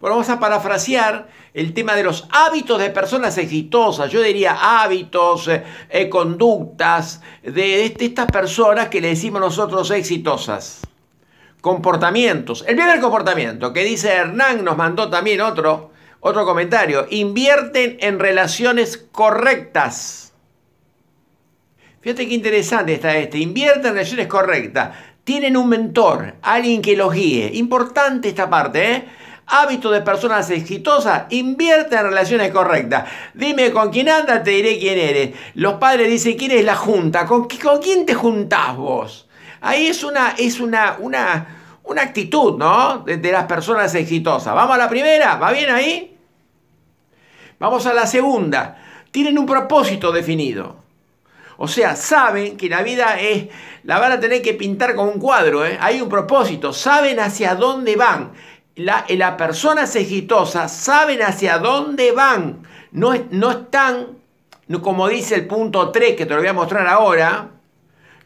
Bueno, vamos a parafrasear el tema de los hábitos de personas exitosas. Yo diría hábitos, eh, eh, conductas de, este, estas personas que le decimos nosotros exitosas. Comportamientos. El primer comportamiento que dice Hernán nos mandó también otro, otro comentario. Invierten en relaciones correctas. Fíjate qué interesante está este. Invierten en relaciones correctas. Tienen un mentor, alguien que los guíe. Importante esta parte, ¿eh? hábitos de personas exitosas, invierte en relaciones correctas. Dime con quién andas, te diré quién eres. Los padres dicen quién es la junta, ¿con, quién te juntás vos? Ahí es una, es una, una, una actitud, ¿no? De, las personas exitosas. Vamos a la primera, ¿va bien ahí? Vamos a la segunda. Tienen un propósito definido. O sea, saben que la vida es, la van a tener que pintar con un cuadro, ¿eh? hay un propósito, saben hacia dónde van las eh, personas exitosas saben hacia dónde van. No, están, como dice el punto 3 que te lo voy a mostrar ahora,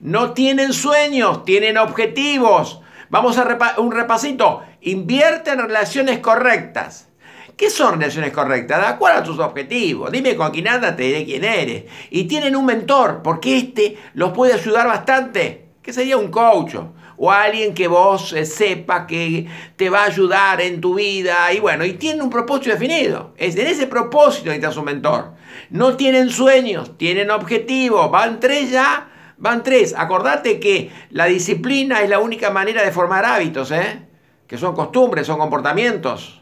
no tienen sueños, tienen objetivos. Vamos a un repasito. Invierte en relaciones correctas. ¿Qué son relaciones correctas? acuerdo a tus objetivos? Dime con quién andas, te diré quién eres. Y tienen un mentor, porque este los puede ayudar bastante. ¿Qué sería un coach? o alguien que vos eh, sepa que te va a ayudar en tu vida y bueno, y tiene un propósito definido. Es en ese propósito necesitas un mentor. No tienen sueños, tienen objetivos, van tres ya, van tres. Acordate que la disciplina es la única manera de formar hábitos, ¿eh? que son costumbres, son comportamientos.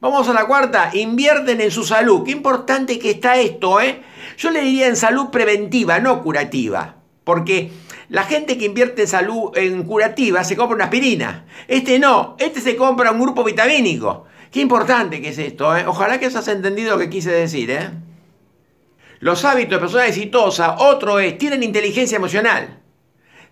Vamos a la cuarta, invierten en su salud. Qué importante que está esto, ¿eh? Yo le diría en salud preventiva, no curativa, porque la gente que invierte en salud, en curativa, se compra una aspirina. Este no, este se compra un grupo vitamínico. Qué importante que es esto, ¿eh? Ojalá que hayas entendido lo que quise decir, ¿eh? Los hábitos de personas exitosas, otro es, tienen inteligencia emocional.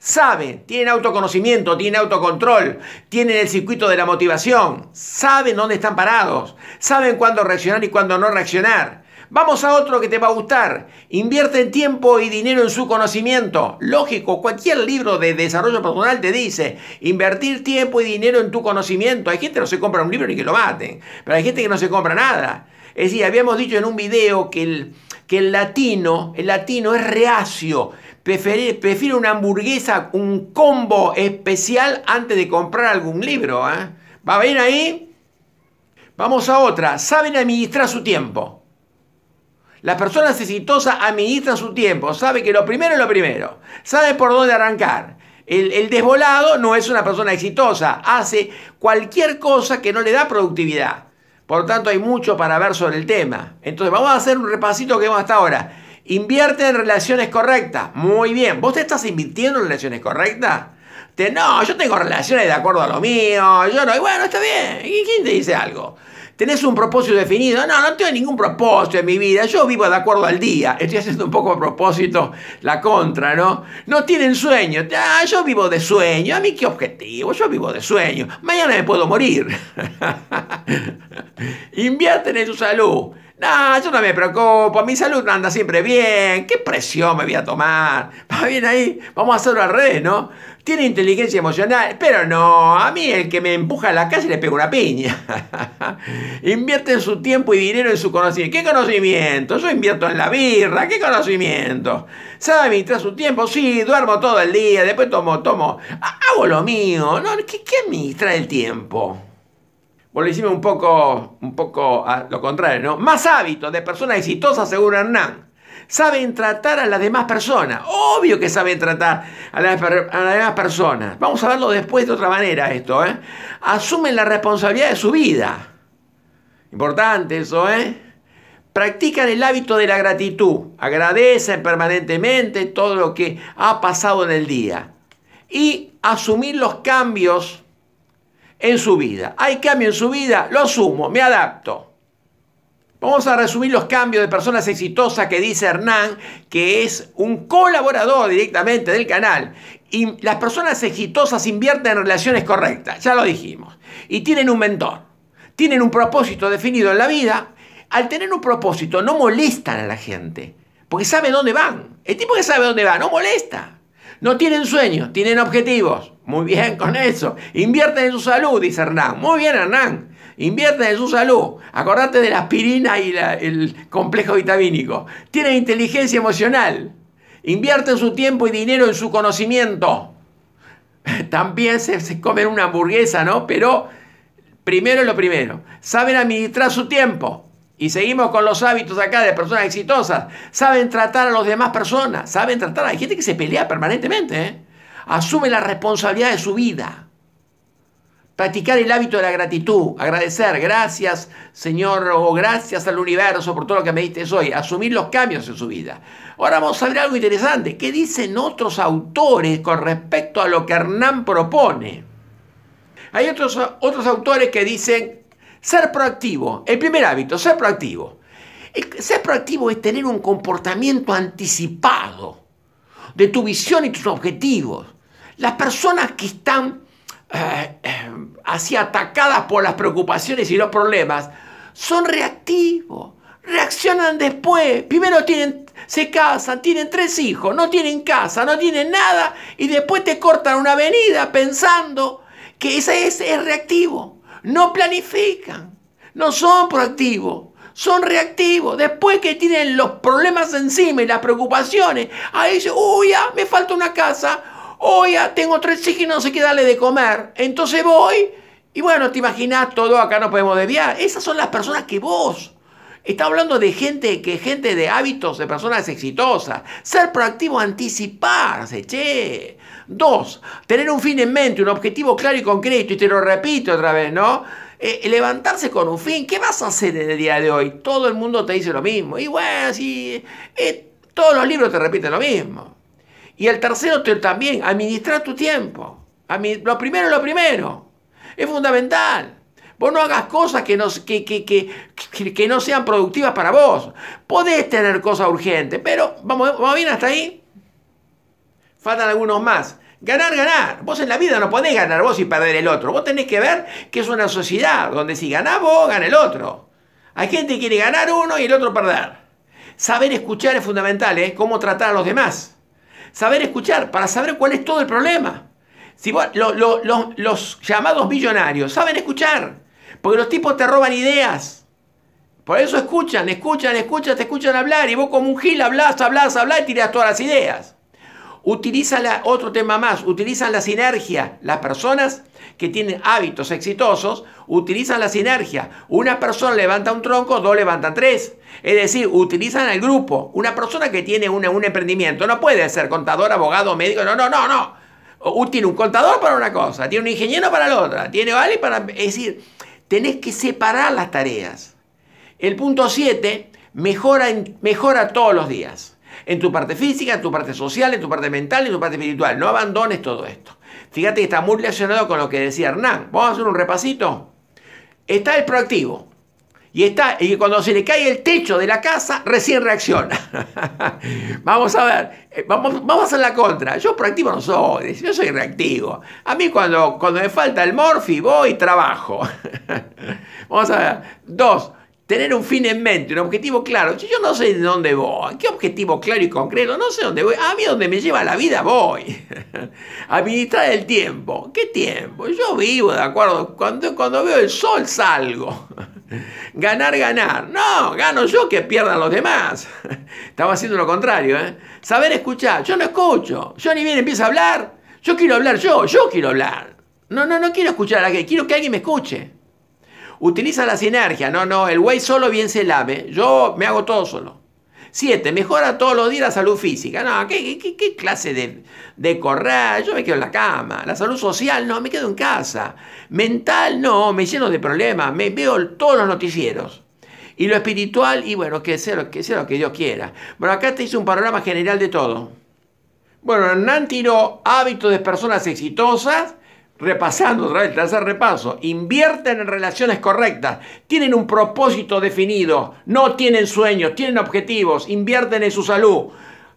Saben, tienen autoconocimiento, tienen autocontrol, tienen el circuito de la motivación, saben dónde están parados, saben cuándo reaccionar y cuándo no reaccionar Vamos a otro que te va a gustar. Invierte tiempo y dinero en su conocimiento. Lógico, cualquier libro de desarrollo personal te dice, invertir tiempo y dinero en tu conocimiento. Hay gente que no se compra un libro ni que lo maten, pero hay gente que no se compra nada. Es decir, habíamos dicho en un video que el, que el latino, el latino es reacio, prefiere, una hamburguesa, un combo especial antes de comprar algún libro. ¿eh? ¿Va a venir ahí? Vamos a otra. Saben administrar su tiempo. Las personas exitosas administran su tiempo, sabe que lo primero es lo primero, sabe por dónde arrancar. El, desvolado no es una persona exitosa, hace cualquier cosa que no le da productividad. Por lo tanto, hay mucho para ver sobre el tema. Entonces, vamos a hacer un repasito que hemos hasta ahora. Invierte en relaciones correctas. Muy bien. ¿Vos te estás invirtiendo en relaciones correctas? Te, no, yo tengo relaciones de acuerdo a lo mío. Yo no. bueno, está bien. ¿Quién te dice algo? ¿Tenés un propósito definido? No, no tengo ningún propósito en mi vida. Yo vivo de acuerdo al día. Estoy haciendo un poco a propósito la contra, ¿no? No tienen sueño. Ah, yo vivo de sueño. ¿A mí qué objetivo? Yo vivo de sueño. Mañana me puedo morir. Invierten en su salud. No, yo no me preocupo, mi salud anda siempre bien, ¿qué presión me voy a tomar? Va bien ahí, vamos a hacerlo al revés, ¿no? Tiene inteligencia emocional, pero no, a mí el que me empuja a la calle le pego una piña. Invierte su tiempo y dinero en su conocimiento. ¿Qué conocimiento? Yo invierto en la birra, ¿qué conocimiento? ¿Sabe administrar su tiempo? Sí, duermo todo el día, después tomo, tomo, hago lo mío, ¿no? ¿Qué, qué administra el tiempo? Vos lo hicimos un poco, un poco a lo contrario, ¿no? Más hábitos de personas exitosas, según Hernán. Saben tratar a las demás personas. Obvio que saben tratar a las, a las demás personas. Vamos a verlo después de otra manera esto, ¿eh? Asumen la responsabilidad de su vida. Importante eso, ¿eh? Practican el hábito de la gratitud. Agradecen permanentemente todo lo que ha pasado en el día. Y asumir los cambios en su vida. Hay cambio en su vida, lo asumo, me adapto. Vamos a resumir los cambios de personas exitosas que dice Hernán, que es un colaborador directamente del canal. Y las personas exitosas invierten en relaciones correctas, ya lo dijimos. Y tienen un mentor, tienen un propósito definido en la vida. Al tener un propósito no molestan a la gente, porque sabe dónde van. El tipo que sabe dónde va no molesta. No tienen sueños, tienen objetivos. Muy bien con eso. Invierten en su salud, dice Hernán. Muy bien, Hernán. Invierten en su salud. Acordate de la aspirina y el complejo vitamínico. Tienen inteligencia emocional. Invierten su tiempo y dinero en su conocimiento. También se, se comen una hamburguesa, ¿no? Pero primero lo primero. Saben administrar su tiempo y seguimos con los hábitos acá de personas exitosas. Saben tratar a los demás personas, saben tratar. la gente que se pelea permanentemente. ¿eh? Asume la responsabilidad de su vida. Practicar el hábito de la gratitud, agradecer, gracias Señor o gracias al universo por todo lo que me diste hoy, asumir los cambios en su vida. Ahora vamos a ver algo interesante. ¿Qué dicen otros autores con respecto a lo que Hernán propone? Hay otros, otros autores que dicen ser proactivo, el primer hábito, ser proactivo. Ser proactivo es tener un comportamiento anticipado de tu visión y tus objetivos. Las personas que están eh, eh, así atacadas por las preocupaciones y los problemas son reactivos, reaccionan después. Primero tienen, se casan, tienen tres hijos, no tienen casa, no tienen nada y después te cortan una avenida pensando que ese es reactivo no planifican, no son proactivos, son reactivos. Después que tienen los problemas encima y las preocupaciones, ahí dicen, uy, ya ah, me falta una casa, uy, ya ah, tengo tres hijos y no sé qué darle de comer. Entonces voy y bueno, te imaginas todo, acá no podemos desviar. Esas son las personas que vos Está hablando de gente que gente de hábitos, de personas exitosas. Ser proactivo, anticiparse, che. Dos, tener un fin en mente, un objetivo claro y concreto, y te lo repito otra vez, ¿no? Eh, levantarse con un fin, ¿qué vas a hacer en el día de hoy? Todo el mundo te dice lo mismo. Y bueno, eh, todos los libros te repiten lo mismo. Y el tercero también, administrar tu tiempo. lo primero es lo primero. Es fundamental. Vos no hagas cosas que no, que, no sean productivas para vos. Podés tener cosas urgentes, pero vamos, vamos bien hasta ahí. Faltan algunos más. Ganar, ganar. Vos en la vida no podés ganar vos y perder el otro. Vos tenés que ver que es una sociedad donde si ganás vos, gana el otro. Hay gente que quiere ganar uno y el otro perder. Saber escuchar es fundamental, ¿eh? Cómo tratar a los demás. Saber escuchar para saber cuál es todo el problema. Si los llamados millonarios saben escuchar, porque los tipos te roban ideas. Por eso escuchan, escuchan, escuchan, te escuchan hablar y vos como un gil hablas, hablas, hablas y tirás todas las ideas. Utiliza la, otro tema más, utilizan la sinergia. Las personas que tienen hábitos exitosos utilizan la sinergia. Una persona levanta un tronco, dos levantan tres. Es decir, utilizan el grupo. Una persona que tiene un emprendimiento no puede ser contador, abogado, médico. No, no, no, no. tiene un contador para una cosa, tiene un ingeniero para la otra, tiene vale para... Es decir, tenés que separar las tareas. El punto 7 mejora, mejora todos los días en tu parte física, en tu parte social, en tu parte mental, en tu parte espiritual. No abandones todo esto. Fíjate que está muy relacionado con lo que decía Hernán. Vamos a hacer un repasito. Está el proactivo. Y está, y cuando se le cae el techo de la casa, recién reacciona. vamos a ver, eh, vamos, vamos a hacer la contra. Yo proactivo no soy, yo soy reactivo. A mí cuando, cuando me falta el morfi, voy y trabajo. vamos a ver. Dos, tener un fin en mente, un objetivo claro. Yo, yo no sé de dónde voy, qué objetivo claro y concreto, no sé dónde voy. A mí donde me lleva la vida voy. Administrar el tiempo. ¿Qué tiempo? Yo vivo, ¿de acuerdo? Cuando, cuando veo el sol salgo. Ganar, ganar. No, gano yo que pierdan los demás. Estaba haciendo lo contrario. ¿eh? Saber escuchar. Yo no escucho. Yo ni bien empiezo a hablar. Yo quiero hablar yo. Yo quiero hablar. No, no, no quiero escuchar a alguien. Quiero que alguien me escuche. Utiliza la sinergia. No, no, el güey solo bien se lave. Yo me hago todo solo. Siete, Mejora todos los días la salud física. No, ¿qué, qué, clase de, de, Yo me quedo en la cama. La salud social, no, me quedo en casa. Mental, no, me lleno de problemas. Me veo todos los noticieros. Y lo espiritual, y bueno, que sea lo que, sea lo que Dios quiera. Bueno, acá te hice un panorama general de todo. Bueno, Hernán tiró hábitos de personas exitosas repasando otra vez el tercer repaso, invierten en relaciones correctas, tienen un propósito definido, no tienen sueños, tienen objetivos, invierten en su salud.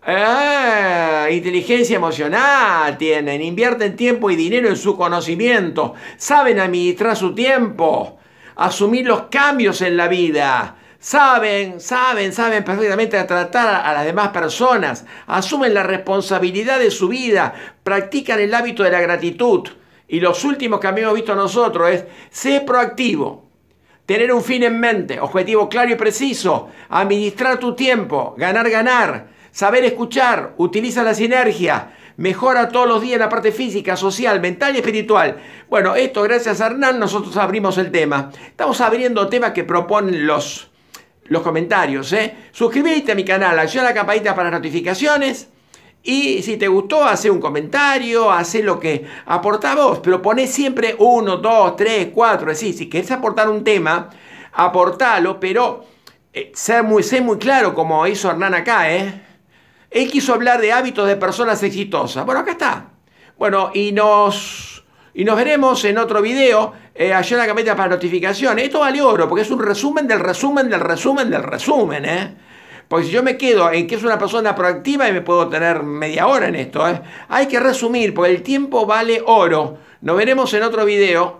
Ah, inteligencia emocional tienen, invierten tiempo y dinero en su conocimiento, saben administrar su tiempo, asumir los cambios en la vida, saben, saben, saben perfectamente tratar a las demás personas, asumen la responsabilidad de su vida, practican el hábito de la gratitud, y los últimos que hemos visto nosotros es ser proactivo, tener un fin en mente, objetivo claro y preciso, administrar tu tiempo, ganar, ganar, saber escuchar, utiliza la sinergia, mejora todos los días la parte física, social, mental y espiritual. Bueno, esto gracias a Hernán nosotros abrimos el tema. Estamos abriendo temas que proponen los, los comentarios. ¿eh? Suscríbete a mi canal, acciona la campanita para notificaciones. Y si te gustó, hace un comentario, hace lo que aporta vos, pero poné siempre uno, dos, tres, cuatro, decir, Si querés aportar un tema, aportalo, pero eh, sé, muy, sé muy claro como hizo Hernán acá, ¿eh? Él quiso hablar de hábitos de personas exitosas. Bueno, acá está. Bueno, y nos, y nos veremos en otro video. Eh, ayer la cameta para notificaciones. Esto vale oro, porque es un resumen del resumen del resumen del resumen, ¿eh? Porque si yo me quedo en que es una persona proactiva y me puedo tener media hora en esto, ¿eh? hay que resumir, porque el tiempo vale oro. Nos veremos en otro video.